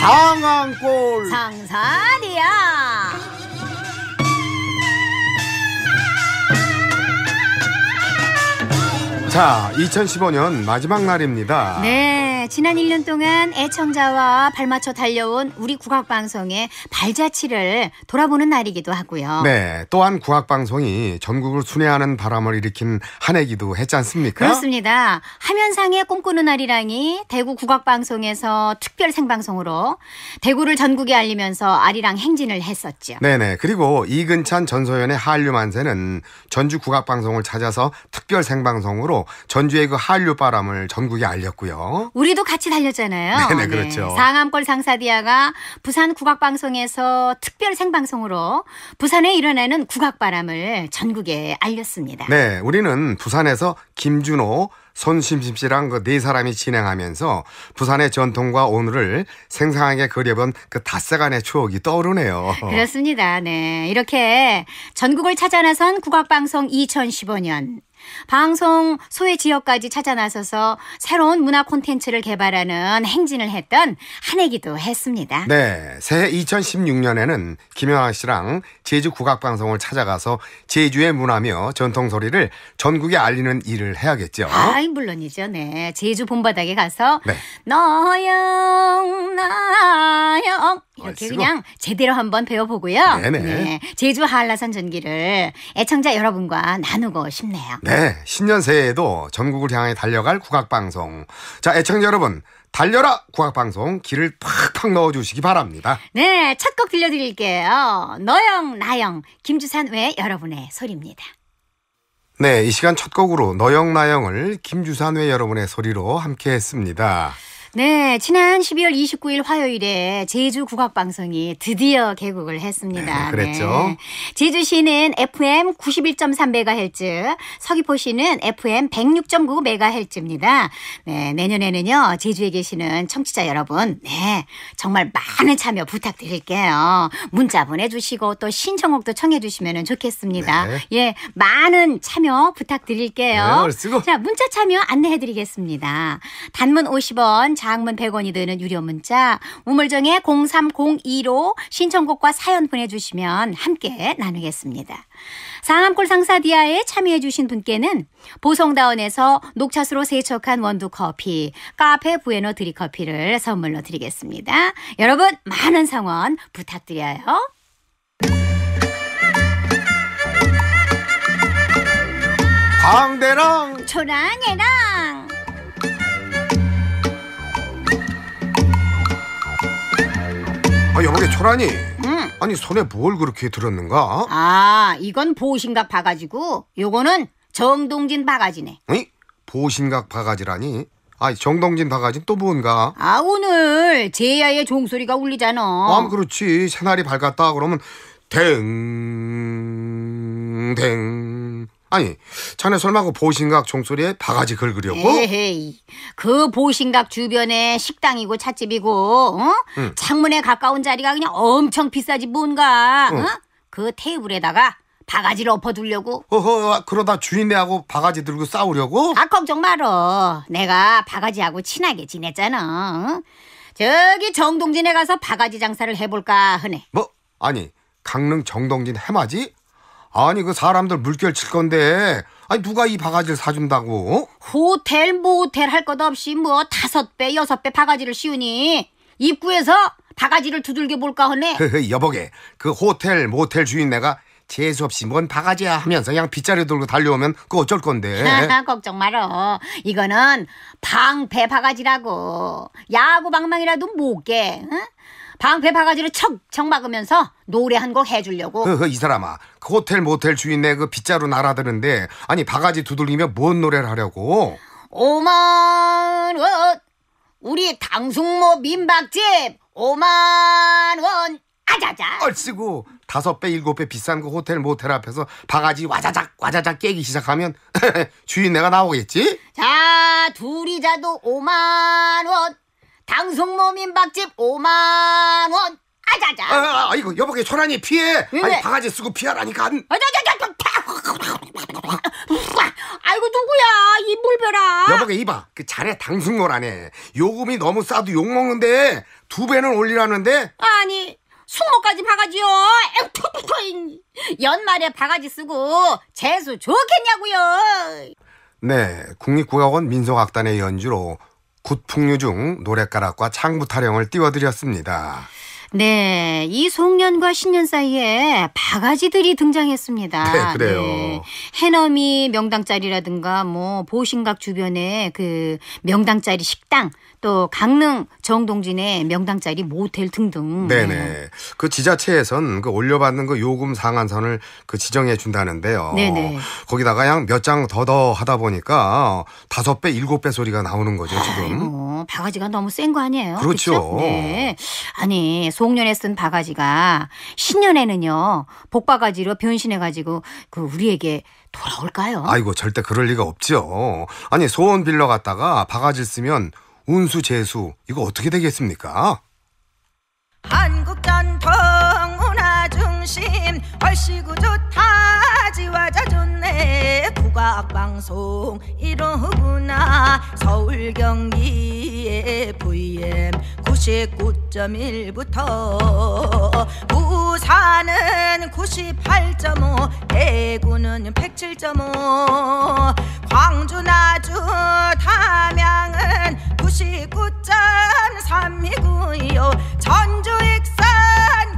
상황골 상산이야 자 2015년 마지막 날입니다 네 지난 1년 동안 애청자와 발맞춰 달려온 우리 국악방송의 발자취를 돌아보는 날이기도 하고요. 네. 또한 국악방송이 전국을 순회하는 바람을 일으킨 한 해기도 했지 않습니까? 그렇습니다. 화면상의 꿈꾸는 날이랑이 대구 국악방송에서 특별 생방송으로 대구를 전국에 알리면서 아리랑 행진을 했었죠. 네네. 그리고 이근찬 전소연의 한류 만세는 전주 국악방송을 찾아서 특별 생방송으로 전주의 그 한류 바람을 전국에 알렸고요. 우리도 경기도 같이 달렸잖아요. 네네, 네. 그렇죠. 네. 상암골 상사디아가 부산 국악방송에서 특별 생방송으로 부산에 일어나는 국악바람을 전국에 알렸습니다. 네, 우리는 부산에서 김준호, 손심심 씨랑 그 네 사람이 진행하면서 부산의 전통과 오늘을 생생하게 그려본 그 닷새간의 추억이 떠오르네요. 그렇습니다. 네. 이렇게 전국을 찾아 나선 국악방송 2015년 방송 소외 지역까지 찾아 나서서 새로운 문화 콘텐츠를 개발하는 행진을 했던 한 해기도 했습니다. 네. 새해 2016년에는 김영아 씨랑 제주 국악방송을 찾아가서 제주의 문화며 전통소리를 전국에 알리는 일을 해야겠죠. 아, 물론이죠. 네. 제주 본바닥에 가서 네. 너영, 나영. 이렇게 어이쓰고. 그냥 제대로 한번 배워보고요. 네네. 네. 제주 한라산 전기를 애청자 여러분과 나누고 싶네요. 네. 네, 신년 새해에도 전국을 향해 달려갈 국악방송. 자, 애청자 여러분, 달려라 국악방송 길을 팍팍 넣어주시기 바랍니다. 네, 첫 곡 들려드릴게요. 너영, 나영, 김주산 외 여러분의 소리입니다. 네, 이 시간 첫 곡으로 너영, 나영을 김주산 외 여러분의 소리로 함께 했습니다. 네, 지난 12월 29일 화요일에 제주 국악방송이 드디어 개국을 했습니다. 네, 그랬죠. 네. 제주시는 FM 91.3MHz, 서귀포시는 FM 106.9MHz입니다. 네, 내년에는요, 제주에 계시는 청취자 여러분, 네, 정말 많은 참여 부탁드릴게요. 문자 보내주시고 또 신청곡도 청해주시면 좋겠습니다. 네. 예, 많은 참여 부탁드릴게요. 네, 자, 문자 참여 안내해드리겠습니다. 단문 50원, 장문 100원이 드는 유료 문자 우물정에 0302로 신청곡과 사연 보내주시면 함께 나누겠습니다. 상암골 상사디아에 참여해주신 분께는 보성다운에서 녹차수로 세척한 원두 커피, 카페 부에노 드리 커피를 선물로 드리겠습니다. 여러분 많은 성원 부탁드려요. 광대랑 초랑해랑 아 여보게 초라니 응. 아니 손에 뭘 그렇게 들었는가? 아 이건 보신각 바가지고 요거는 정동진 바가지네 이 보신각 바가지라니? 아 정동진 바가지는 또 뭔가? 아 오늘 제야의 종소리가 울리잖아 아 그렇지 새날이 밝았다 그러면 댕댕 아니, 자네 설마 그 보신각 종소리에 바가지 긁으려고? 에헤이, 그 보신각 주변에 식당이고 찻집이고, 어? 응. 창문에 가까운 자리가 그냥 엄청 비싸지 뭔가, 어? 응. 어? 그 테이블에다가 바가지를 엎어두려고. 어허, 아, 그러다 주인네하고 바가지 들고 싸우려고? 아, 걱정 말어. 내가 바가지하고 친하게 지냈잖아. 어? 저기 정동진에 가서 바가지 장사를 해볼까 하네. 뭐? 아니, 강릉 정동진 해맞이? 아니 그 사람들 물결 칠 건데 아니 누가 이 바가지를 사준다고? 어? 호텔 모텔 뭐 할것 없이 뭐 다섯 배 여섯 배 바가지를 씌우니 입구에서 바가지를 두들겨 볼까 하네. 여보게 그 호텔 모텔 주인 내가 재수없이 뭔 바가지야 하면서 그냥 빗자루 들고 달려오면 그 어쩔 건데. 걱정 말어. 이거는 방패 바가지라고. 야구 방망이라도 못 깨. 응? 방패 바가지를 척척 막으면서 노래 한 곡 해주려고. 허허, 이 사람아. 그 호텔 모텔 주인네 그 빗자루 날아드는데 아니 바가지 두들기며 뭔 노래를 하려고? 오만 원. 우리 당숙모 민박집 오만 원. 아자자. 얼씨구 다섯 배 일곱 배 비싼 그 호텔 모텔 앞에서 바가지 와자작 와자작 깨기 시작하면 주인 네가 나오겠지? 자 둘이 자도 오만 원. 당숙모민 박집 5만 원. 아자자. 아, 아, 아 이거 여보게 소란니 피해. 아니 바가지 쓰고 피하라니까. 아자자자. 아이고 누구야 이 물벼라. 여보게 이봐 그 자네 당숙모라네. 요금이 너무 싸도 욕 먹는데 두 배는 올리라는데. 아니 숙모까지 바가지요. 연말에 바가지 쓰고 재수 좋겠냐고요. 네, 국립국악원 민속악단의 연주로 구풍류 중 노랫가락과 창부타령을 띄워드렸습니다. 네, 이 송년과 신년 사이에 바가지들이 등장했습니다. 네, 그래요. 네, 해넘이 명당짜리라든가 뭐 보신각 주변에 그 명당짜리 식당 또 강릉 정동진의 명당짜리 모텔 등등. 네네. 네. 그 지자체에선 그 올려받는 그 요금 상한선을 그 지정해 준다는데요. 네네. 네. 거기다가 양 몇 장 더더 하다 보니까 다섯 배, 일곱 배 소리가 나오는 거죠 지금. 아이고, 바가지가 너무 센 거 아니에요? 그렇죠. 그렇죠? 네. 아니 송년에 쓴 바가지가 신년에는요 복바가지로 변신해가지고 그 우리에게 돌아올까요? 아이고 절대 그럴 리가 없죠 아니 소원 빌러 갔다가 바가지 쓰면 운수 재수 이거 어떻게 되겠습니까? 한국 전통 문화 중심 얼씨구 좋다. 지와자좋네 국악방송 이러구나 서울 경기의 VM 99.1부터 부산은 98.5 대구는 107.5 광주 나주 담양은 99.3이고요 전주 익산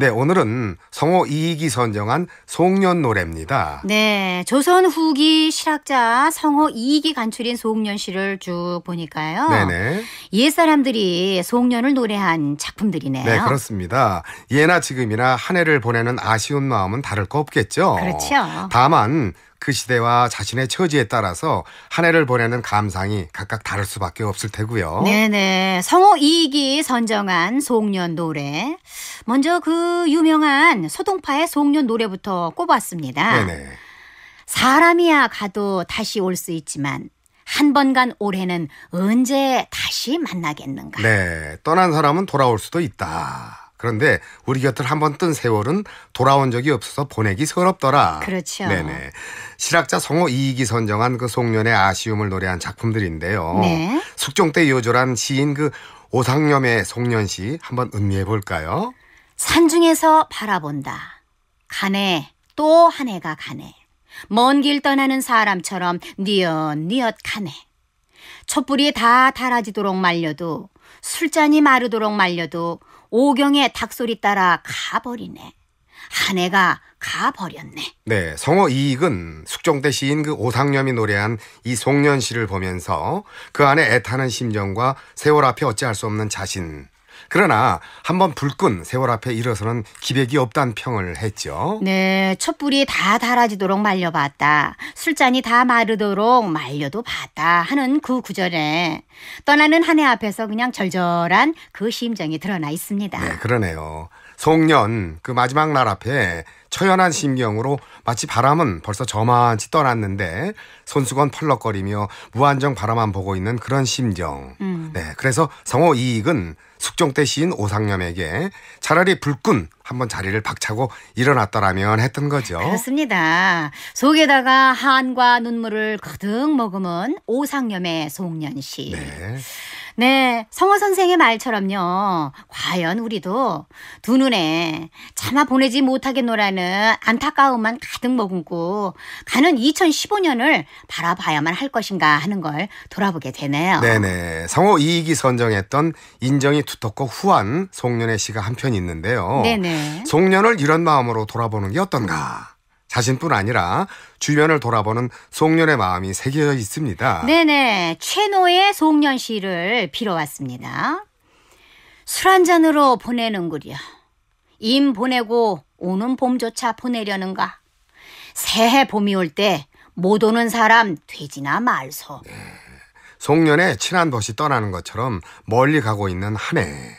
네, 오늘은 성호 이익이 선정한 송년 노래입니다. 네, 조선 후기 실학자 성호 이익이 간추린 송년 시를 쭉 보니까요. 네네. 옛 사람들이 송년을 노래한 작품들이네요. 네, 그렇습니다. 예나 지금이나 한 해를 보내는 아쉬운 마음은 다를 거 없겠죠. 그렇죠. 다만 그 시대와 자신의 처지에 따라서 한 해를 보내는 감상이 각각 다를 수밖에 없을 테고요. 네네. 성호 이익이 선정한 송년 노래. 먼저 그 유명한 소동파의 송년 노래부터 꼽았습니다. 네네. 사람이야 가도 다시 올 수 있지만 한 번 간 올해는 언제 다시 만나겠는가. 네. 떠난 사람은 돌아올 수도 있다. 그런데 우리 곁을 한 번 뜬 세월은 돌아온 적이 없어서 보내기 서럽더라. 그렇죠. 네네. 실학자 성호 이익이 선정한 그 송년의 아쉬움을 노래한 작품들인데요. 네. 숙종 때 요절한 시인 그 오상념의 송년시 한번 음미해 볼까요? 산중에서 바라본다. 가네 또 한 해가 가네. 먼 길 떠나는 사람처럼 뉘엿뉘엿 가네. 촛불이 다 달아지도록 말려도 술잔이 마르도록 말려도 오경의 닭소리 따라 가버리네. 한 해가 가버렸네. 네, 성어 이익은 숙종대 시인 그 오상념이 노래한 이 송년시를 보면서 그 안에 애타는 심정과 세월 앞에 어찌할 수 없는 자신 그러나 한번 불끈 세월 앞에 일어서는 기백이 없단 평을 했죠. 네, 촛불이 다 닳아지도록 말려봤다. 술잔이 다 마르도록 말려도 봤다 하는 그 구절에 떠나는 한 해 앞에서 그냥 절절한 그 심정이 드러나 있습니다. 네, 그러네요. 송년 그 마지막 날 앞에 처연한 심경으로 마치 바람은 벌써 저만치 떠났는데 손수건 펄럭거리며 무한정 바라만 보고 있는 그런 심정. 음. 네, 그래서 성호 이익은 숙종 때 시인 오상념에게 차라리 불끈 한번 자리를 박차고 일어났더라면 했던 거죠. 그렇습니다. 속에다가 한과 눈물을 거듭 머금은 오상념의 송년시. 네. 네, 성호 선생의 말처럼요. 과연 우리도 두 눈에 차마 보내지 못하겠노라는 안타까움만 가득 머금고 가는 2015년을 바라봐야만 할 것인가 하는 걸 돌아보게 되네요. 네네. 성호 이익이 선정했던 인정이 두텁고 후한 송년의 시가 한 편 있는데요. 네네. 송년을 이런 마음으로 돌아보는 게 어떤가? 자신뿐 아니라 주변을 돌아보는 송년의 마음이 새겨져 있습니다. 네네. 최노의 송년 시를 빌어왔습니다. 술 한잔으로 보내는구려. 임 보내고 오는 봄조차 보내려는가. 새해 봄이 올 때 못 오는 사람 되지나 말소. 네. 송년의 친한 도시 떠나는 것처럼 멀리 가고 있는 한 해.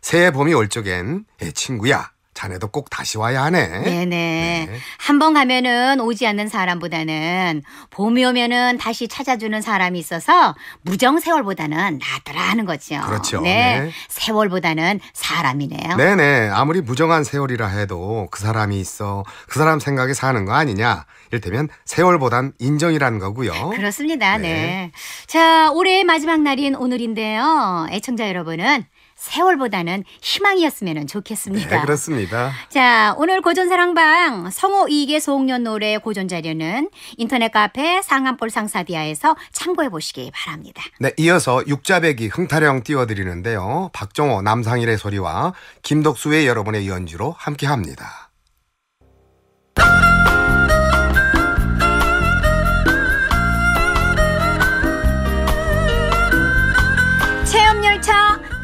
새해 봄이 올 적엔 친구야 자네도 꼭 다시 와야 하네. 네네. 네. 한 번 가면은 오지 않는 사람보다는 봄이 오면은 다시 찾아주는 사람이 있어서 무정 세월보다는 낫더라 하는 거죠. 그렇죠. 네. 네. 세월보다는 사람이네요. 네네. 아무리 무정한 세월이라 해도 그 사람이 있어 그 사람 생각에 사는 거 아니냐. 이를테면 세월보단 인정이라는 거고요. 그렇습니다. 네. 네. 자, 올해의 마지막 날인 오늘인데요. 애청자 여러분은 세월보다는 희망이었으면 좋겠습니다. 네, 그렇습니다. 자, 오늘 고전사랑방 성호 이익의 송년 노래 고전 자료는 인터넷 카페 상암볼 상사디아에서 참고해 보시기 바랍니다. 네, 이어서 육자백이 흥타령 띄워드리는데요. 박정호 남상일의 소리와 김덕수의 여러분의 연주로 함께합니다.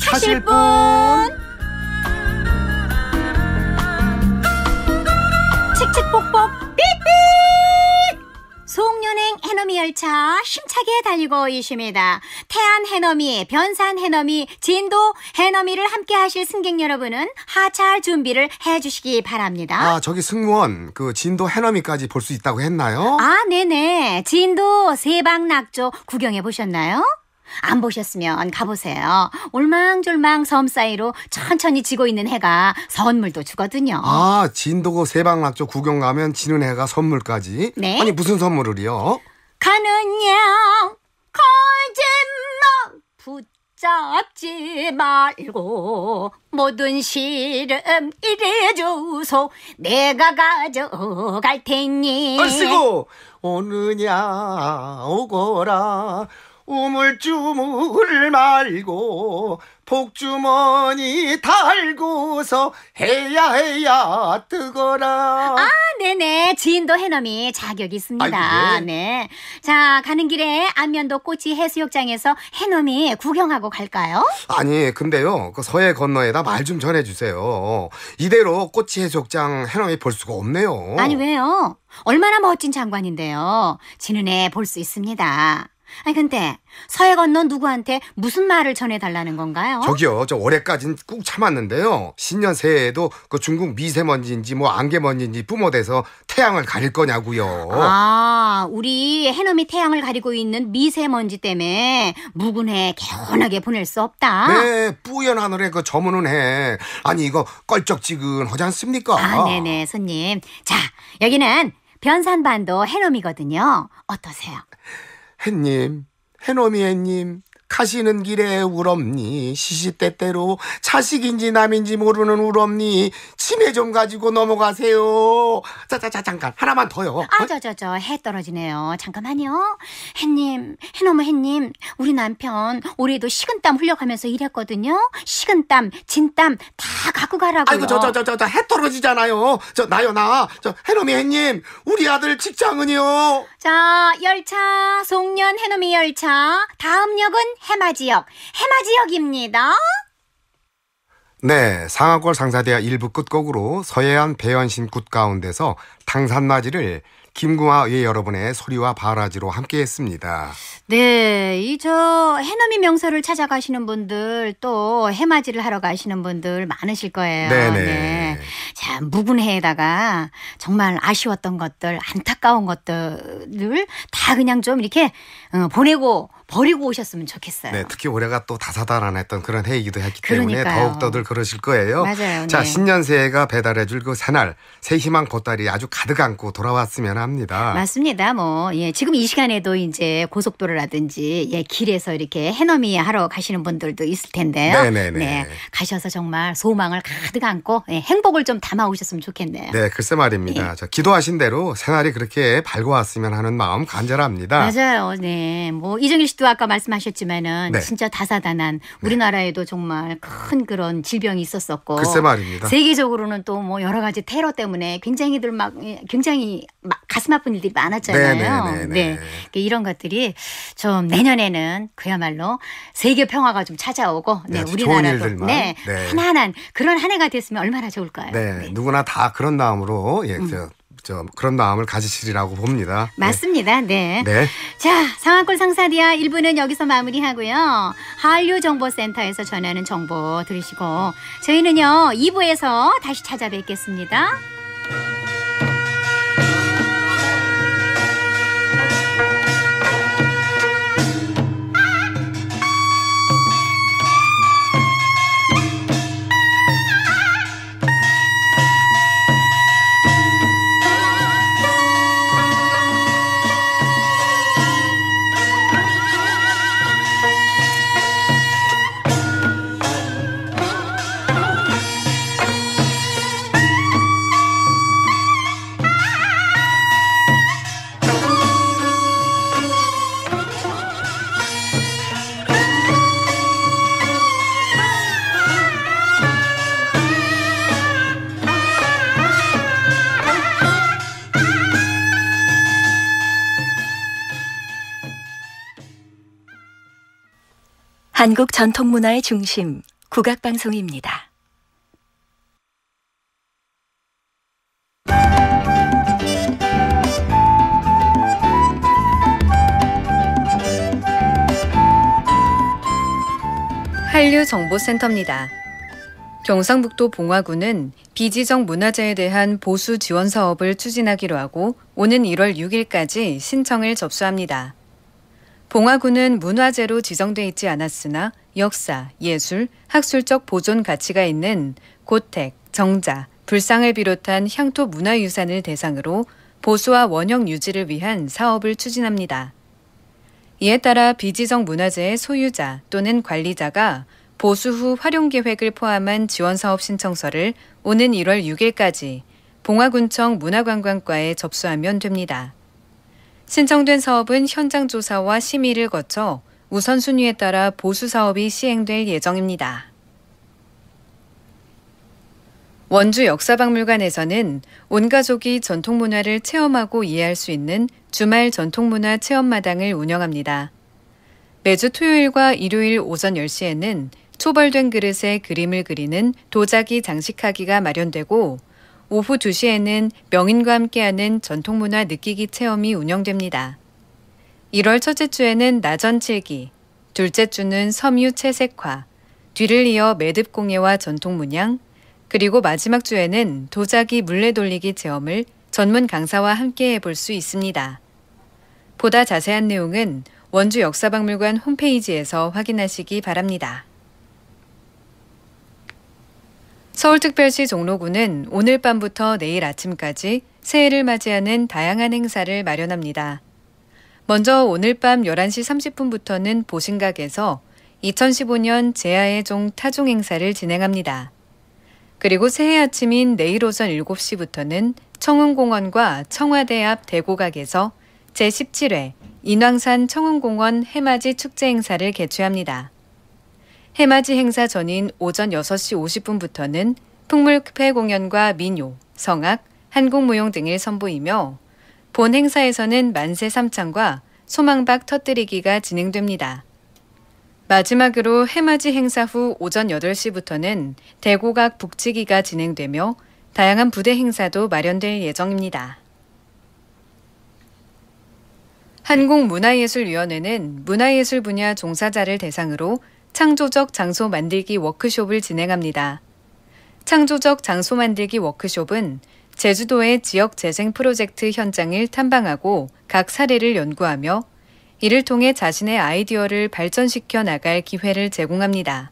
하실분 칙칙폭폭 삐삐 송년행 해넘이 열차 힘차게 달리고 있습니다. 태안 해넘이, 변산 해넘이, 진도 해넘이를 함께 하실 승객 여러분은 하차할 준비를 해주시기 바랍니다. 아, 저기 승무원, 그 진도 해넘이까지 볼 수 있다고 했나요? 아, 네네. 진도 세방낙조 구경해 보셨나요? 안 보셨으면 가보세요. 올망졸망 섬 사이로 천천히 지고 있는 해가 선물도 주거든요. 아, 진도고 세방낙조 구경 가면 지는 해가 선물까지? 네. 아니, 무슨 선물을요? 가는 양, 거짓말, 붙 잡지 말고 모든 시름 이래 주소 내가 가져갈 테니 얼씨구 오느냐 오거라 우물쭈물 말고 복주머니 달고서 해야 해야 뜨거라. 아, 네네. 지인도 해넘이 자격 있습니다. 아이고, 예. 네. 자, 가는 길에 안면도 꼬치 해수욕장에서 해넘이 구경하고 갈까요? 아니, 근데요. 그 서해 건너에다 말 좀 전해주세요. 이대로 꼬치 해수욕장 해넘이 볼 수가 없네요. 아니, 왜요? 얼마나 멋진 장관인데요. 지는 해볼수 있습니다. 아니 근데 서해건 너 누구한테 무슨 말을 전해달라는 건가요? 저기요 저 올해까지는 꾹 참았는데요 신년 새해에도 그 중국 미세먼지인지 뭐 안개먼지인지 뿜어대서 태양을 가릴 거냐고요 아 우리 해놈이 태양을 가리고 있는 미세먼지 때문에 묵은 해 개운하게 보낼 수 없다 네 뿌연 하늘에 그 저무는 해 아니 이거 껄쩍지근하지 않습니까? 아 네네 손님 자 여기는 변산반도 해놈이거든요 어떠세요? 햇님, 해노미 햇님, 가시는 길에 울엄니 시시때때로 자식인지 남인지 모르는 울엄니 치매 좀 가지고 넘어가세요. 자자자 잠깐 하나만 더요. 아 저저저해 어? 떨어지네요. 잠깐만요. 해님 해너머 해님 우리 남편 올해도 식은땀 흘려가면서 일했거든요. 식은땀 진땀 다 갖고 가라고요. 아이고 저저 저 저 해 떨어지잖아요. 저 나요 나. 저 해놈이 해님 우리 아들 직장은요. 자 열차 송년 해놈이 열차 다음 역은 해마 지역, 해마 지역입니다. 네, 상하골 상사대와 일부 끝곡으로 서해안 배현신 굿 가운데서 당산맞이를 김구화 의 여러분의 소리와 바라지로 함께 했습니다. 네, 이저 해남이 명소를 찾아가시는 분들 또 해맞이를 하러 가시는 분들 많으실 거예요. 네네. 네. 자, 무분해에다가 정말 아쉬웠던 것들, 안타까운 것들을 다 그냥 좀 이렇게 어, 보내고 버리고 오셨으면 좋겠어요. 네, 특히 올해가 또 다사다난했던 그런 해이기도 했기 그러니까요. 때문에 더욱더들 그러실 거예요. 맞아요. 자, 네. 신년새해가 배달해줄 그 새날, 새 희망 보따리 아주 가득 안고 돌아왔으면 합니다. 맞습니다. 뭐, 예, 지금 이 시간에도 이제 고속도로라든지, 예, 길에서 이렇게 해넘이 하러 가시는 분들도 있을 텐데요. 네네네. 네, 가셔서 정말 소망을 가득 안고 예, 행복을 좀 담아 오셨으면 좋겠네요. 네, 글쎄 말입니다. 예. 저 기도하신 대로 새날이 그렇게 밝고왔으면 하는 마음 간절합니다. 맞아요. 네. 뭐, 이정일 씨도 또 그 아까 말씀하셨지만은 네. 진짜 다사다난 네. 우리나라에도 정말 큰 그런 질병이 있었었고 글쎄 말입니다. 세계적으로는 또 뭐 여러 가지 테러 때문에 굉장히들 막 예, 굉장히 막 가슴 아픈 일들이 많았잖아요. 네네네네. 네. 네, 네 그 이런 것들이 좀 내년에는 그야말로 세계 평화가 좀 찾아오고 네, 네 우리나라도 네, 네. 하나하나 그런 한 해가 됐으면 얼마나 좋을까요? 네. 누구나 다 그런 마음으로 예, 음. 저 그런 마음을 가지시리라고 봅니다. 네. 맞습니다. 네. 네. 자, 상한골 상사디아 1부는 여기서 마무리하고요. 한류 정보센터에서 전하는 정보 들으시고 저희는요 2부에서 다시 찾아뵙겠습니다. 한국 전통문화의 중심, 국악방송입니다. 한류정보센터입니다. 경상북도 봉화구는 비지정 문화재에 대한 보수 지원 사업을 추진하기로 하고 오는 1월 6일까지 신청을 접수합니다. 봉화구는 문화재로 지정돼 있지 않았으나 역사, 예술, 학술적 보존 가치가 있는 고택, 정자, 불상을 비롯한 향토 문화유산을 대상으로 보수와 원형 유지를 위한 사업을 추진합니다. 이에 따라 비지정 문화재의 소유자 또는 관리자가 보수 후 활용 계획을 포함한 지원 사업 신청서를 오는 1월 6일까지 봉화군청 문화관광과에 접수하면 됩니다. 신청된 사업은 현장 조사와 심의를 거쳐 우선순위에 따라 보수 사업이 시행될 예정입니다. 원주 역사박물관에서는 온 가족이 전통 문화를 체험하고 이해할 수 있는 주말 전통 문화 체험마당을 운영합니다. 매주 토요일과 일요일 오전 10시에는 초벌된 그릇에 그림을 그리는 도자기 장식하기가 마련되고 오후 2시에는 명인과 함께하는 전통문화 느끼기 체험이 운영됩니다. 1월 첫째 주에는 나전칠기, 둘째 주는 섬유 채색화, 뒤를 이어 매듭공예와 전통문양, 그리고 마지막 주에는 도자기 물레 돌리기 체험을 전문 강사와 함께 해볼 수 있습니다. 보다 자세한 내용은 원주 역사박물관 홈페이지에서 확인하시기 바랍니다. 서울특별시 종로구는 오늘 밤부터 내일 아침까지 새해를 맞이하는 다양한 행사를 마련합니다. 먼저 오늘 밤 11시 30분부터는 보신각에서 2015년 제아의 종 타종 행사를 진행합니다. 그리고 새해 아침인 내일 오전 7시부터는 청운공원과 청와대 앞 대고각에서 제17회 인왕산 청운공원 해맞이 축제 행사를 개최합니다. 해맞이 행사 전인 오전 6시 50분부터는 풍물회 공연과 민요, 성악, 한국무용 등을 선보이며 본 행사에서는 만세 삼창과 소망박 터뜨리기가 진행됩니다. 마지막으로 해맞이 행사 후 오전 8시부터는 대고각 북치기가 진행되며 다양한 부대 행사도 마련될 예정입니다. 한국문화예술위원회는 문화예술 분야 종사자를 대상으로 창조적 장소 만들기 워크숍을 진행합니다. 창조적 장소 만들기 워크숍은 제주도의 지역 재생 프로젝트 현장을 탐방하고 각 사례를 연구하며 이를 통해 자신의 아이디어를 발전시켜 나갈 기회를 제공합니다.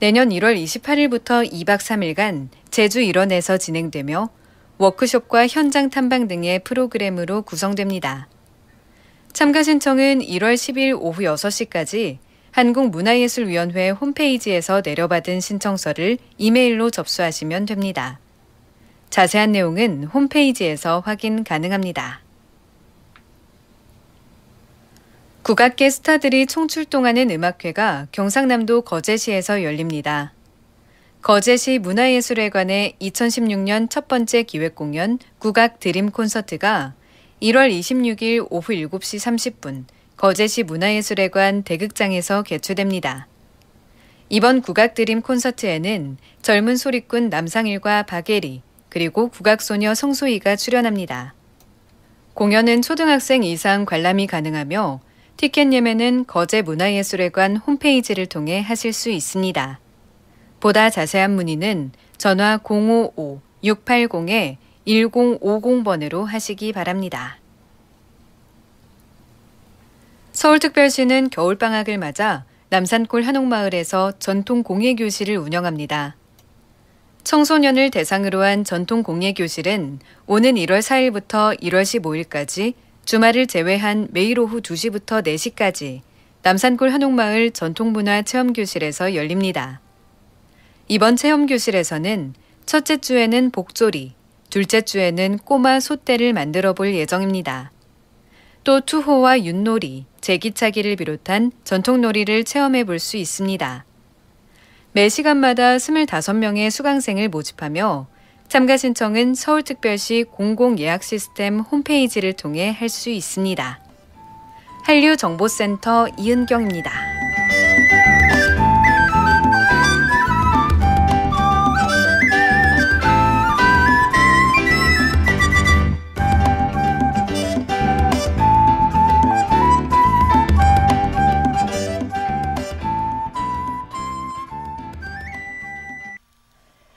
내년 1월 28일부터 2박 3일간 제주 일원에서 진행되며 워크숍과 현장 탐방 등의 프로그램으로 구성됩니다. 참가 신청은 1월 10일 오후 6시까지 한국문화예술위원회 홈페이지에서 내려받은 신청서를 이메일로 접수하시면 됩니다. 자세한 내용은 홈페이지에서 확인 가능합니다. 국악계 스타들이 총출동하는 음악회가 경상남도 거제시에서 열립니다. 거제시 문화예술회 관의 2016년 첫 번째 기획공연 국악 드림 콘서트가 1월 26일 오후 7시 30분 거제시 문화예술회관 대극장에서 개최됩니다. 이번 국악드림 콘서트에는 젊은 소리꾼 남상일과 박예리, 그리고 국악소녀 성소희가 출연합니다. 공연은 초등학생 이상 관람이 가능하며 티켓 예매는 거제문화예술회관 홈페이지를 통해 하실 수 있습니다. 보다 자세한 문의는 전화 055-680-1050번으로 하시기 바랍니다. 서울특별시는 겨울방학을 맞아 남산골 한옥마을에서 전통 공예교실을 운영합니다. 청소년을 대상으로 한 전통 공예교실은 오는 1월 4일부터 1월 15일까지 주말을 제외한 매일 오후 2시부터 4시까지 남산골 한옥마을 전통문화 체험교실에서 열립니다. 이번 체험교실에서는 첫째 주에는 복조리, 둘째 주에는 꼬마 소떼를 만들어 볼 예정입니다. 또 투호와 윷놀이, 제기차기를 비롯한 전통놀이를 체험해 볼 수 있습니다. 매 시간마다 25명의 수강생을 모집하며 참가 신청은 서울특별시 공공예약시스템 홈페이지를 통해 할 수 있습니다. 한류정보센터 이은경입니다.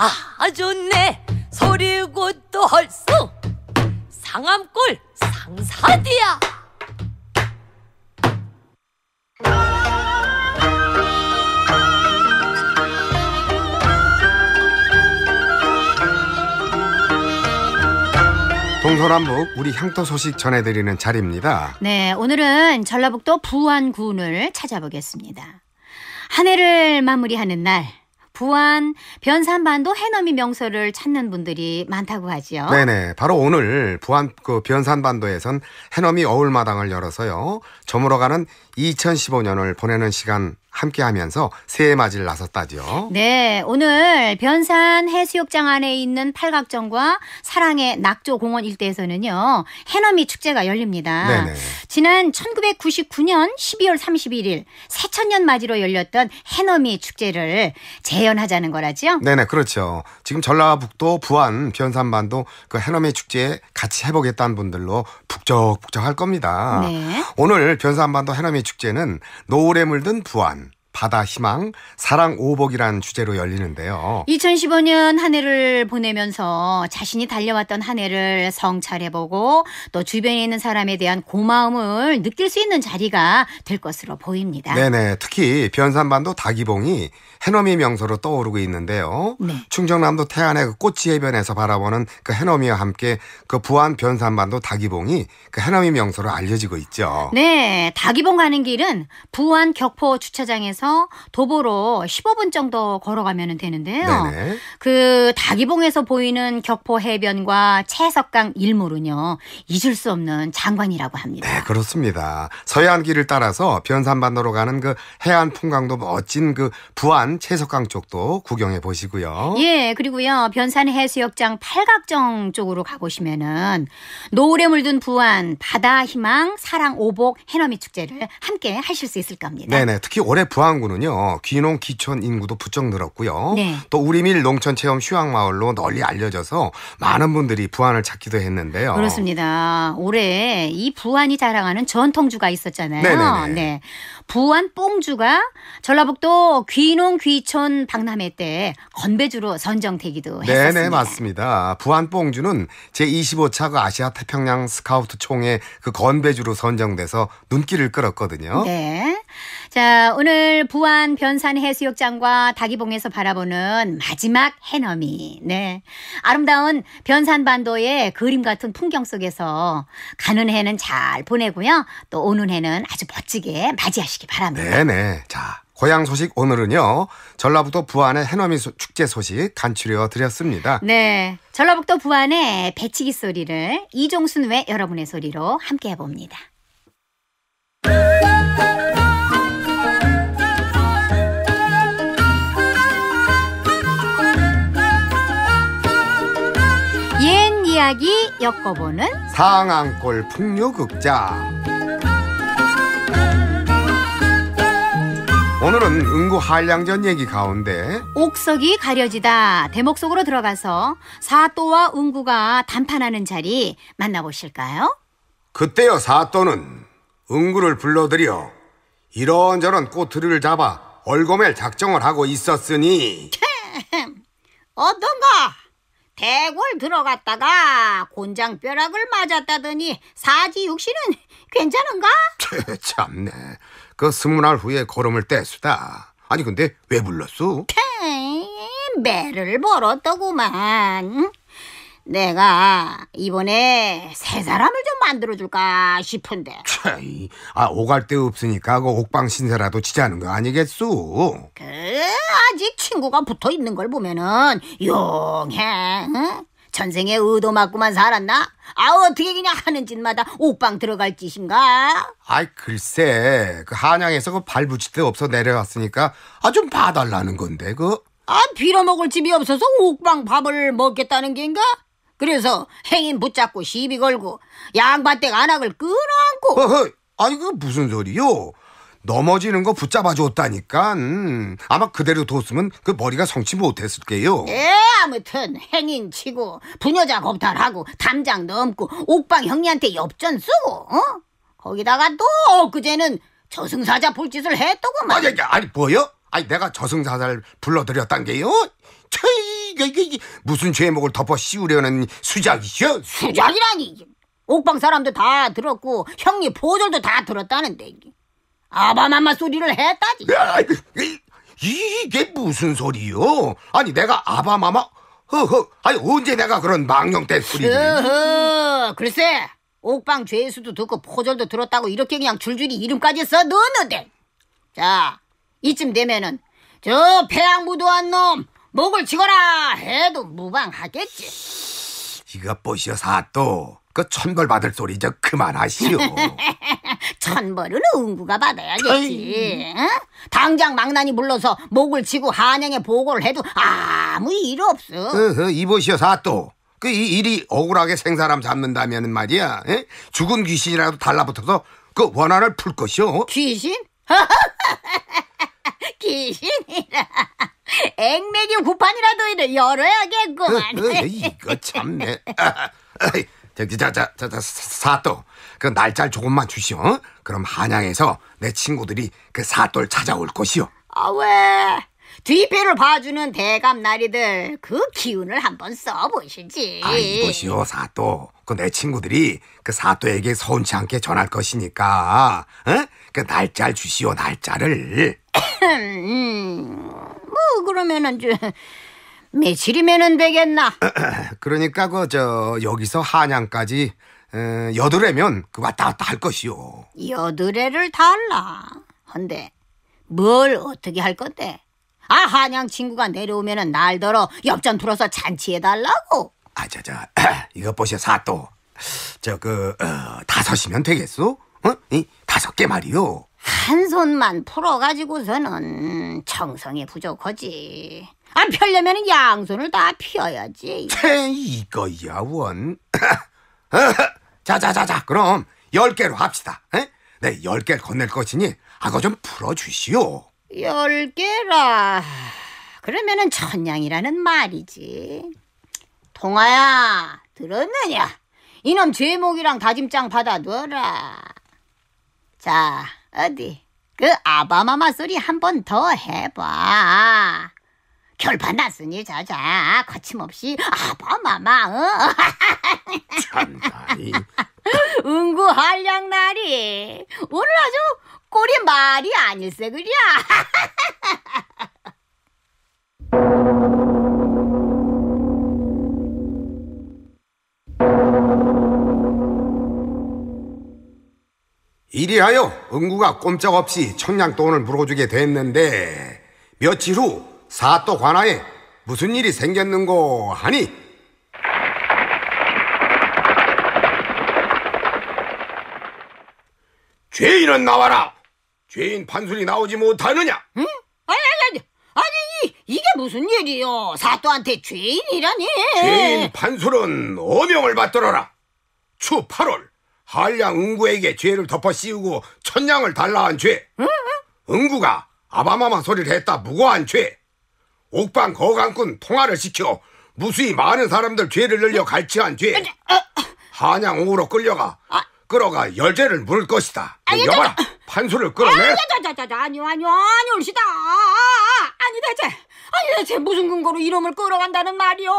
아 좋네 소리고 또 헐수 상암골 상사디야 동서남북 우리 향토 소식 전해드리는 자리입니다. 네, 오늘은 전라북도 부안군을 찾아보겠습니다. 한 해를 마무리하는 날 부안, 변산반도 해넘이 명소를 찾는 분들이 많다고 하지요. 네네. 바로 오늘 부안 그 변산반도에선 해넘이 어울마당을 열어서요. 저물어가는 2015년을 보내는 시간 함께 하면서 새해 맞이를 나섰다죠. 네, 오늘 변산 해수욕장 안에 있는 팔각정과 사랑의 낙조공원 일대에서는요, 해넘이 축제가 열립니다. 네네. 지난 1999년 12월 31일 새천년 맞이로 열렸던 해넘이 축제를 재현하자는 거라지요. 네네, 그렇죠. 지금 전라북도 부안 변산반도 그 해넘이 축제 같이 해보겠다는 분들로 북적북적할 겁니다. 네. 오늘 변산반도 해넘이 축제는 노을에 물든 부안 바다 희망, 사랑 오복이란 주제로 열리는데요. 2015년 한 해를 보내면서 자신이 달려왔던 한 해를 성찰해보고 또 주변에 있는 사람에 대한 고마움을 느낄 수 있는 자리가 될 것으로 보입니다. 네네. 특히 변산반도 다기봉이 해넘이 명소로 떠오르고 있는데요. 네. 충청남도 태안의 그 꽃지 해변에서 바라보는 그 해넘이와 함께 그 부안 변산반도 다기봉이 그 해넘이 명소로 알려지고 있죠. 네. 다기봉 가는 길은 부안 격포 주차장에서 지나서 도보로 15분 정도 걸어가면 되는데요. 네네. 그 다기봉에서 보이는 격포 해변과 채석강 일몰은요 잊을 수 없는 장관이라고 합니다. 네 그렇습니다. 서해안길을 따라서 변산반도로 가는 그 해안 풍광도 멋진 그 부안 채석강 쪽도 구경해 보시고요. 예 그리고요 변산 해수욕장 팔각정 쪽으로 가보시면은 노을에 물든 부안 바다 희망 사랑 오복 해넘이 축제를 함께 하실 수 있을 겁니다. 네네 특히 올해 부안 광안구는요 귀농 귀촌 인구도 부쩍 늘었고요. 네. 또 우리밀 농촌 체험 휴양 마을로 널리 알려져서 많은 분들이 부안을 찾기도 했는데요. 그렇습니다. 올해 이 부안이 자랑하는 전통주가 있었잖아요. 네네네. 네. 부안 뽕주가 전라북도 귀농 귀촌 박람회 때 건배주로 선정되기도 했었습니다. 네네 맞습니다. 부안 뽕주는 제 25차 그 아시아 태평양 스카우트 총회 그 건배주로 선정돼서 눈길을 끌었거든요. 네. 자, 오늘 부안 변산 해수욕장과 다기봉에서 바라보는 마지막 해넘이. 네. 아름다운 변산반도의 그림 같은 풍경 속에서 가는 해는 잘 보내고요. 또 오는 해는 아주 멋지게 맞이하시기 바랍니다. 네네. 자, 고향 소식 오늘은요 전라북도 부안의 해넘이 축제 소식 간추려 드렸습니다. 네, 전라북도 부안의 배치기 소리를 이종순 외 여러분의 소리로 함께 해봅니다. 이야기 엮어보는 상안골 풍류극장 오늘은 응구 한량전 얘기 가운데 옥석이 가려지다 대목 속으로 들어가서 사또와 응구가 단판하는 자리 만나보실까요? 그때요 사또는 응구를 불러들여 이런저런 꼬투리를 잡아 얼고멜 작정을 하고 있었으니 어떤가 대궐 들어갔다가 곤장뼈락을 맞았다더니 사지육 씨은 괜찮은가? 참네. 그 스무 날 후에 걸음을 뗐수다 아니 근데 왜 불렀어? 캬, 매를 벌었더구만. 내가 이번에 새 사람을 좀 만들어줄까 싶은데. 차이, 아 오갈 데 없으니까 그 옥방 신세라도 치자는 거 아니겠소? 그 아직 친구가 붙어 있는 걸 보면은 용해. 응? 전생에 의도 맞고만 살았나? 아 어떻게 그냥 하는 짓마다 옥방 들어갈 짓인가? 아이 글쎄 그 한양에서 그발 붙일 데 없어 내려왔으니까 아 좀 봐달라는 건데 그. 아 빌어먹을 집이 없어서 옥방 밥을 먹겠다는 게인가? 그래서 행인 붙잡고 시비 걸고 양반댁 안악을 끌어안고 어허, 아니 그 무슨 소리요? 넘어지는 거 붙잡아 줬다니까 음, 아마 그대로 뒀으면 그 머리가 성치 못했을게요. 예, 아무튼 행인 치고 부녀자 겁탈하고 담장 넘고 옥방 형님한테 엽전 쓰고 어? 거기다가 또 엊그제는 저승사자 볼짓을 했더구만. 아니, 아니 뭐요? 아니 내가 저승사자를 불러들였단 게요? 최이 이게, 그러니까 이게, 이게 무슨 죄목을 덮어 씌우려는 수작이셔? 수작이라니. 옥방 사람도 다 들었고 형님 보졸도 다 들었다는데. 아바마마 소리를 했다지. 야, 그, 이, 게 무슨 소리요? 아니 내가 아바마마 허허 아니 언제 내가 그런 망령된 소리를 허허 글쎄 옥방 죄수도 듣고 포절도 들었다고 이렇게 그냥 줄줄이 이름까지 써 넣었는데 자 이쯤 되면은 저폐양무도한놈 목을 치거라 해도 무방하겠지. 이것 보시오 사또. 그 천벌 받을 소리 저 그만하시오. 천벌은 응구가 받아야겠지. 응? 당장 망나니 물러서 목을 치고 한양에 보고를 해도 아무 일 없어. 어허, 이보시오 사또. 그 이 일이 억울하게 생사람 잡는다면 말이야. 에? 죽은 귀신이라도 달라붙어서 그 원한을 풀 것이오. 귀신? 귀신이라. 액맥이 구판이라도 열어야겠구만. 어, 어, 예, 이거 참네. 저기 아, 아, 아, 자자자자 사또 그 날짜를 조금만 주시오. 어? 그럼 한양에서 내 친구들이 그 사또를 찾아올 것이오. 아 왜? 뒤편를 봐주는 대감 나리들 그 기운을 한번 써보시지. 아이것이오 사또. 그 내 친구들이 그 사또에게 서운치 않게 전할 것이니까. 어? 그 날짜를 주시오 날짜를. 음. 뭐 그러면은 저, 며칠이면은 되겠나? 그러니까 그 저 여기서 한양까지 에, 여드레면 그 왔다 갔다 할 것이오. 여드레를 달라. 헌데 뭘 어떻게 할 건데? 아 한양 친구가 내려오면은 날더러 엽전 들어서 잔치해 달라고. 아자자 이거 보셔 사또. 저그 어, 다섯이면 되겠소? 어? 이 다섯 개 말이요. 한 손만 풀어가지고서는 정성이 부족하지. 안 펴려면 양손을 다 펴야지. 이거야, 원. 자, 자, 자, 자, 그럼 열 개로 합시다. 에? 네, 열개를 건넬 것이니 아거 좀 풀어주시오. 열 개라. 그러면은 천냥이라는 말이지. 동아야, 들었느냐? 이놈 제목이랑 다짐장 받아둬라. 자, 어디 그 아바마마 소리 한 번 더 해봐. 결판 났으니 자자 거침없이 아바마마 참다이 응구 한량날리 오늘 아주 꼴이 말이 아닐세 그랴 이리하여 응구가 꼼짝없이 청량돈을 물어주게 됐는데 며칠 후 사또 관아에 무슨 일이 생겼는고 하니 죄인은 나와라 죄인 판순이 나오지 못하느냐 응? 아니 아니 아니 아니 이게 무슨 일이요 사또한테 죄인이라니 죄인 판순은 어명을 받들어라 추 8월 한량 응구에게 죄를 덮어 씌우고 천냥을 달라한 죄. 응구가 아바마마 소리를 했다 무고한 죄. 옥방 거강꾼 통화를 시켜 무수히 많은 사람들 죄를 늘려 갈취한 죄. 한양옥으로 끌려가 아. 끌어가 열쇠를 물을 것이다. 뭐 여봐라 판소를 끌어내. 아니요 아니요 아니요 올시다. 아니다 쟤. 아니 대체 무슨 근거로 이놈을 끌어간다는 말이오?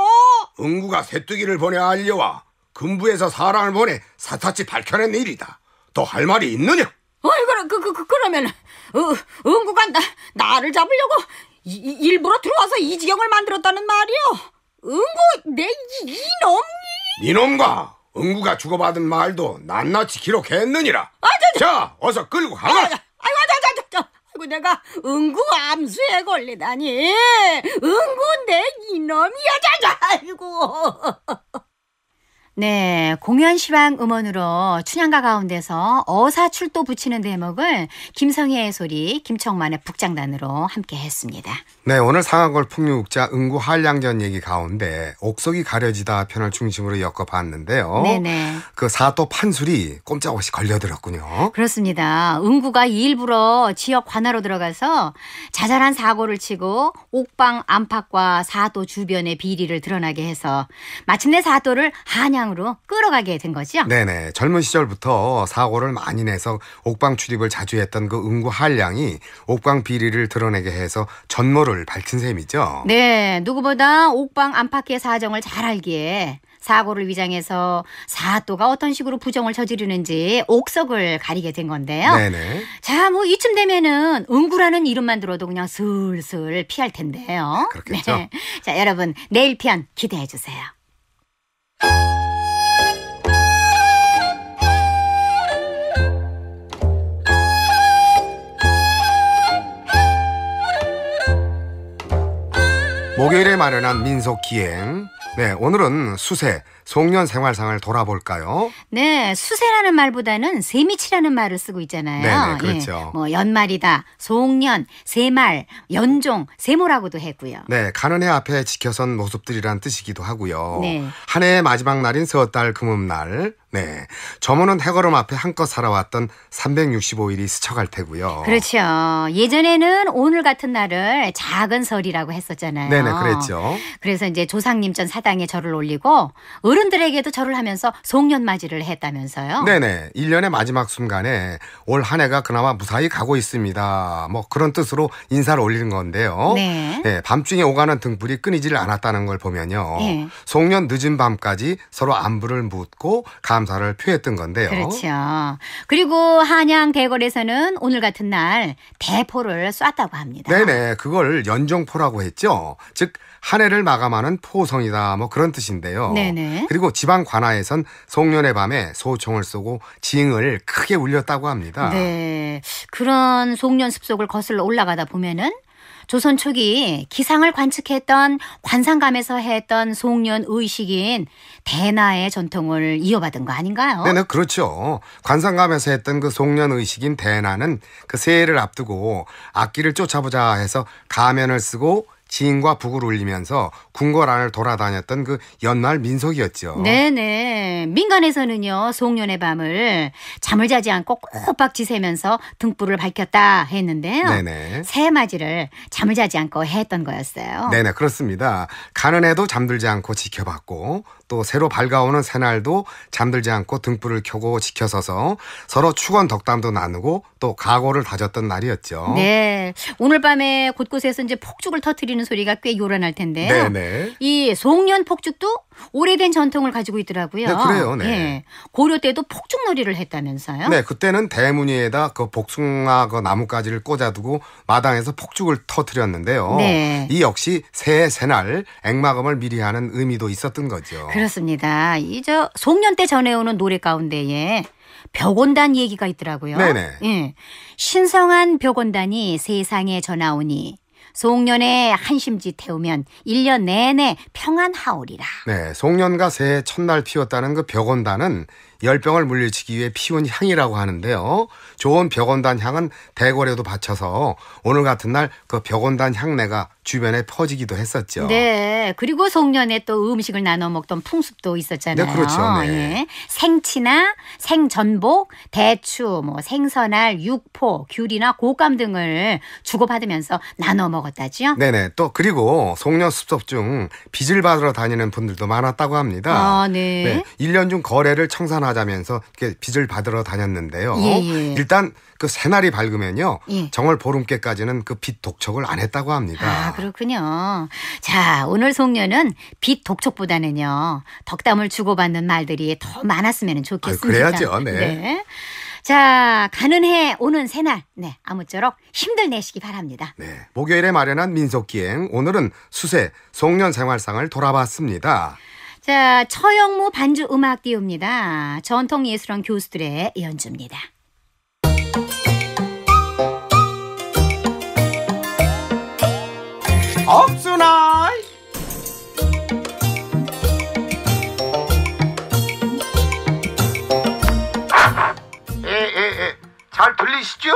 응구가 새뜨기를 보내 알려와 군부에서 사람을 보내 사타치 밝혀낸 일이다. 더 할 말이 있느냐? 어이 그럼 그, 그, 그 그러면 어, 응구가 나, 나를 잡으려고 이, 일부러 들어와서 이 지경을 만들었다는 말이요. 응구 내 이놈 이놈과 응구가 주고받은 말도 낱낱이 기록했느니라. 아, 저, 저. 자 어서 끌고 가라. 아, 아이고 자자자 자. 자. 아이고 내가 응구 암수에 걸리다니. 응구 내 이놈이야 자자 아이고. 네, 공연 시방 음원으로 춘향가 가운데서 어사출도 붙이는 대목을 김성희의 소리, 김청만의 북장단으로 함께 했습니다. 네, 오늘 상하골 풍류국자 응구 한량전 얘기 가운데 옥석이 가려지다 편을 중심으로 엮어봤는데요. 네그 사또 판술이 꼼짝없이 걸려들었군요. 그렇습니다. 응구가 일부러 지역 관하로 들어가서 자잘한 사고를 치고 옥방 안팎과 사또 주변의 비리를 드러나게 해서 마침내 사또를 한양 옥방으로 끌어가게 된 거죠? 네네. 젊은 시절부터 사고를 많이 내서 옥방 출입을 자주 했던 그 응구 한량이 옥방 비리를 드러내게 해서 전모를 밝힌 셈이죠. 네. 누구보다 옥방 안팎의 사정을 잘 알기에 사고를 위장해서 사또가 어떤 식으로 부정을 저지르는지 옥석을 가리게 된 건데요. 네네. 자, 뭐 이쯤 되면은 응구라는 이름만 들어도 그냥 슬슬 피할 텐데요. 아, 그렇겠죠. 네. 자, 여러분 내일 편 기대해 주세요. 목요일에 마련한 민속 기행. 네, 오늘은 수세, 송년 생활상을 돌아볼까요? 네, 수세라는 말보다는 세미치라는 말을 쓰고 있잖아요. 네, 네 그렇죠. 예, 뭐 연말이다, 송년, 세말, 연종, 세모라고도 했고요. 네, 가는 해 앞에 지켜선 모습들이란 뜻이기도 하고요. 네. 한 해의 마지막 날인 서달 금음날, 네. 저호는 해걸음 앞에 한껏 살아왔던 365일이 스쳐갈 테고요. 그렇죠. 예전에는 오늘 같은 날을 작은 설이라고 했었잖아요. 네네, 그랬죠. 그래서 이제 조상님전 사당에 절을 올리고 어른들에게도 절을 하면서 송년맞이를 했다면서요. 네네. 1년의 마지막 순간에 올 한 해가 그나마 무사히 가고 있습니다. 뭐 그런 뜻으로 인사를 올리는 건데요. 네. 네 밤중에 오가는 등불이 끊이질 않았다는 걸 보면요. 네. 송년 늦은 밤까지 서로 안부를 묻고 가 감사를 표했던 건데요. 그렇죠. 그리고 한양 대궐에서는 오늘 같은 날 대포를 쐈다고 합니다. 네네. 그걸 연종포라고 했죠. 즉, 한 해를 마감하는 포성이다. 뭐 그런 뜻인데요. 네네. 그리고 지방 관하에선송년의 밤에 소총을 쏘고 징을 크게 울렸다고 합니다. 네. 그런 송년 습속을 거슬러 올라가다 보면은 조선 초기 기상을 관측했던 관상감에서 했던 송년 의식인 대나의 전통을 이어받은 거 아닌가요? 네, 네, 그렇죠. 관상감에서 했던 그 송년 의식인 대나는 그 새해를 앞두고 악기를 쫓아보자 해서 가면을 쓰고 지인과 북을 울리면서 궁궐안을 돌아다녔던 그연날 민속이었죠. 네네. 민간에서는요, 송년의 밤을 잠을 자지 않고 꼬박지 새면서 등불을 밝혔다 했는데요. 네네. 새맞이를 잠을 자지 않고 했던 거였어요. 네네, 그렇습니다. 가는 해도 잠들지 않고 지켜봤고, 또 새로 밝아오는 새날도 잠들지 않고 등불을 켜고 지켜서서 서로 축원 덕담도 나누고 또 각오를 다졌던 날이었죠. 네. 오늘 밤에 곳곳에서 이제 폭죽을 터트리는 소리가 꽤 요란할 텐데요. 네네. 네. 이 송년 폭죽도 오래된 전통을 가지고 있더라고요. 네, 그래요. 네. 네. 고려 때도 폭죽놀이를 했다면서요? 네, 그때는 대문위에다 그 복숭아 그 나뭇가지를 꽂아두고 마당에서 폭죽을 터트렸는데요. 네. 이 역시 새해 새날 액마금을 미리 하는 의미도 있었던 거죠. 그래. 그렇죠. 그렇습니다. 이 저 송년때 전해오는 노래 가운데에 벽원단 얘기가 있더라고요. 네네. 예. 신성한 벽원단이 세상에 전하오니 송년에 한심지 태우면 1년 내내 평안하오리라. 네, 송년과 새해 첫날 피웠다는 그 벽원단은 열병을 물리치기 위해 피운 향이라고 하는데요. 좋은 벽원단 향은 대궐에도 바쳐서 오늘 같은 날 그 벽원단 향내가 주변에 퍼지기도 했었죠. 네. 그리고 송년회 또 음식을 나눠 먹던 풍습도 있었잖아요. 네, 그렇죠. 네. 예. 생치나 생전복, 대추, 뭐 생선알, 육포, 귤이나 고감 등을 주고받으면서 나눠 먹었다지요. 네네. 네. 또 그리고 송년 숲속 중 빚을 받으러 다니는 분들도 많았다고 합니다. 아, 네. 네. 1년 중 거래를 청산하자면서 빚을 받으러 다녔는데요. 예, 예. 일단 그 새날이 밝으면요. 예. 정월 보름께까지는 그 빛 독촉을 안 했다고 합니다. 아, 그렇군요. 자, 오늘 송년은 빛 독촉보다는요. 덕담을 주고받는 말들이 더 많았으면 좋겠습니다. 아, 그래야죠. 네. 네. 자, 가는 해 오는 새날. 네, 아무쪼록 힘들 내시기 바랍니다. 네. 목요일에 마련한 민속기행. 오늘은 수세 송년 생활상을 돌아봤습니다. 자, 처형무 반주 음악 띄웁니다. 전통예술원 교수들의 연주입니다. 없으나 예예예 예, 예. 잘 들리시죠?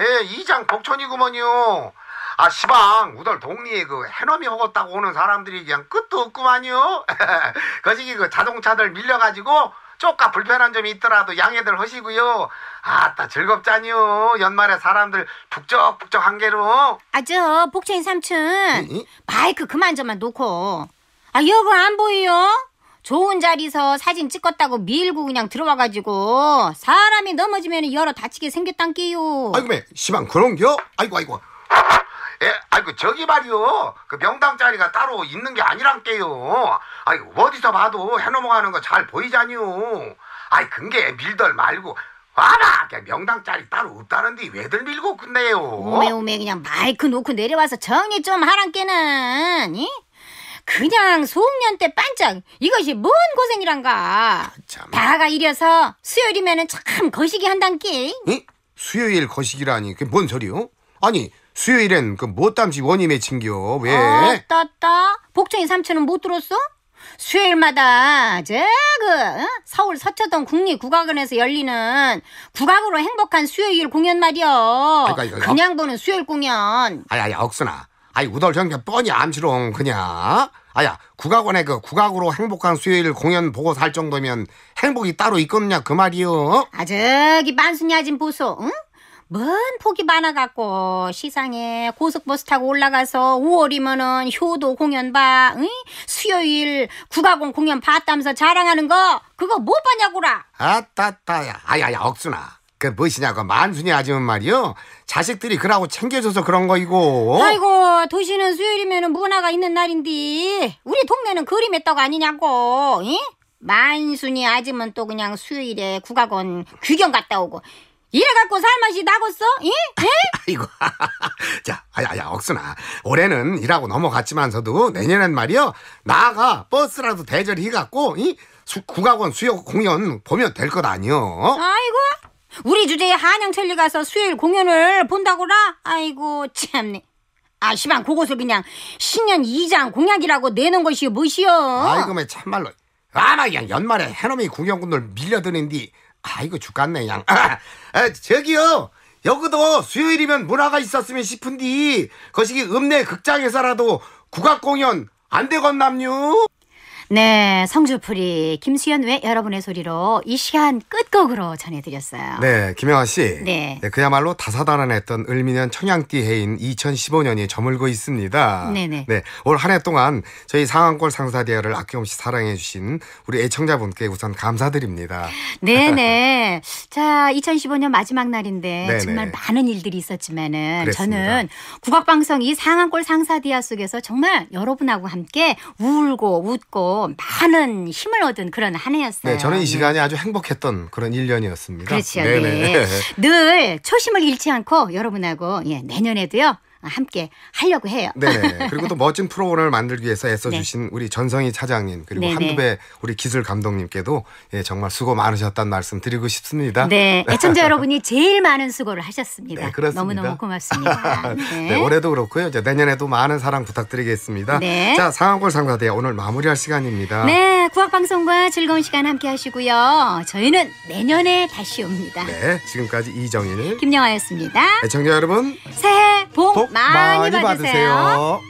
예 이장 복천이구먼요 아 시방 우덜 동리에 그해넘이 허겄다고 오는 사람들이 그냥 끝도 없구만요 거시기 그 자동차들 밀려가지고 쪼까 불편한 점이 있더라도 양해들 하시고요. 아따 즐겁잖요. 연말에 사람들 북적북적 한 개로. 아 저 복채인 삼촌 이? 마이크 그만 좀만 놓고. 아여보안 보여요? 좋은 자리서 사진 찍었다고 밀고 그냥 들어와가지고 사람이 넘어지면 여러 다치게 생겼단 게요 아이고 매 시방 그런겨? 아이고 아이고. 예, 아이고 그 저기 말이요. 그 명당 자리가 따로 있는 게 아니란께요. 아이 어디서 봐도 해넘어가는 거 잘 보이잖요. 아이 근게 밀덜 말고 아라 그냥 명당 자리 따로 없다는데 왜들 밀고 끝내요? 오메오메 그냥 마이크 놓고 내려와서 정리 좀 하란께는. 이? 그냥 소음년 때 반짝 이것이 뭔 고생이란가. 참. 다가 이려서 수요일이면참 거시기 한단께. 이? 수요일 거시기라니 그 뭔 소리요? 아니 수요일엔 그 못담시 뭐 원임에 징겨 왜? 떴다. 어, 복종이 삼촌은 못 들었어? 수요일마다 제그 어? 서울 서초동 국립국악원에서 열리는 국악으로 행복한 수요일 공연 말이여. 그냥 보는 수요일 공연. 아야, 야, 억순아. 아이, 우덜정게 뻔히 암시롱, 그냥. 아야, 국악원의 그 국악으로 행복한 수요일 공연 보고 살 정도면 행복이 따로 있겠냐, 그 말이여. 아 저기 만순이 진 보소. 응? 먼 폭이 많아갖고 시상에 고속버스 타고 올라가서 5월이면은 효도 공연 봐 응? 수요일 국악원 공연 봤다면서 자랑하는 거 그거 못 뭐 봤냐고라 아따따야 아야야 억순아 그뭣이냐고 만순이 아줌은 말이요 자식들이 그러고 챙겨줘서 그런 거이고 아이고 도시는 수요일이면 문화가 있는 날인데 우리 동네는 그림의 떡 아니냐고 응? 만순이 아줌은 또 그냥 수요일에 국악원 귀경 갔다 오고 이래갖고 살맛이 나겠어? 예? 아이고. 자, 야, 야, 억순아. 올해는 일하고 넘어갔지만서도 내년엔 말이요. 나가 버스라도 대절해 갖고, 이? 국악원 수요 공연 보면 될 것 아니요? 아이고. 우리 주제에 한양철리 가서 수요일 공연을 본다고라? 아이고, 참네. 아, 시방, 그곳을 그냥 신년 2장 공약이라고 내는 것이 무엇이요? 아이고, 매 뭐 참말로. 아마 그냥 연말에 해놈이 공연군들 밀려드는디 아이고 죽겠네 양. 아, 아, 저기요. 여기도 수요일이면 문화가 있었으면 싶은디 거시기 읍내 극장에서라도 국악 공연 안되겠남유 네, 성주풀이 김수현 외 여러분의 소리로 이 시간 끝곡으로 전해드렸어요. 네, 김영아 씨. 네. 네 그야말로 다사다난했던 을미년 청양띠 해인 2015년이 저물고 있습니다. 네네. 네, 네. 네 올한 해 동안 저희 상황골 상사디아를 아낌없이 사랑해주신 우리 애청자분께 우선 감사드립니다. 네네. 네. 자, 2015년 마지막 날인데 네네. 정말 많은 일들이 있었지만은 그랬습니다. 저는 국악방송 이 상황골 상사디아 속에서 정말 여러분하고 함께 울고 웃고 많은 힘을 얻은 그런 한 해였어요. 네, 저는 이 시간이 아주 행복했던 그런 1년이었습니다. 그렇죠. 네. 늘 초심을 잃지 않고 여러분하고 예, 내년에도요. 함께 하려고 해요. 네. 그리고 또 멋진 프로그램을 만들기 위해서 애써주신 네. 우리 전성희 차장님 그리고 네네. 한두배 우리 기술 감독님께도 예, 정말 수고 많으셨다는 말씀 드리고 싶습니다. 네. 애청자 여러분이 제일 많은 수고를 하셨습니다. 네, 그렇습니다. 너무너무 고맙습니다. 네. 네. 올해도 그렇고요. 이제 내년에도 많은 사랑 부탁드리겠습니다. 네. 자, 상황골 상사대 오늘 마무리할 시간입니다. 네. 구학방송과 즐거운 시간 함께 하시고요. 저희는 내년에 다시 옵니다. 네. 지금까지 이정일 김영아였습니다. 애청자 여러분 새해 복, 복 많이, 많이 받으세요. 받으세요.